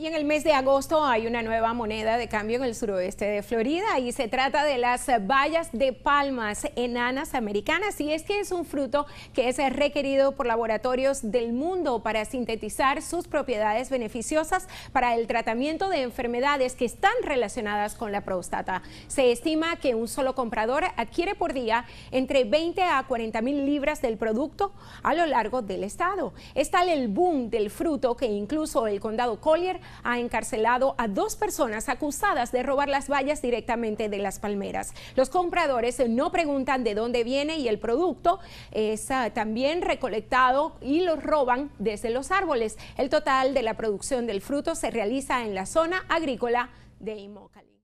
Y en el mes de agosto hay una nueva moneda de cambio en el suroeste de Florida y se trata de las bayas de palmas enanas americanas y es que es un fruto que es requerido por laboratorios del mundo para sintetizar sus propiedades beneficiosas para el tratamiento de enfermedades que están relacionadas con la próstata. Se estima que un solo comprador adquiere por día entre 20 a 40 mil libras del producto a lo largo del estado. Es tal el boom del fruto que incluso el condado Collier ha encarcelado a dos personas acusadas de robar las vallas directamente de las palmeras. Los compradores no preguntan de dónde viene y el producto es ah, también recolectado y lo roban desde los árboles. El total de la producción del fruto se realiza en la zona agrícola de Imócali.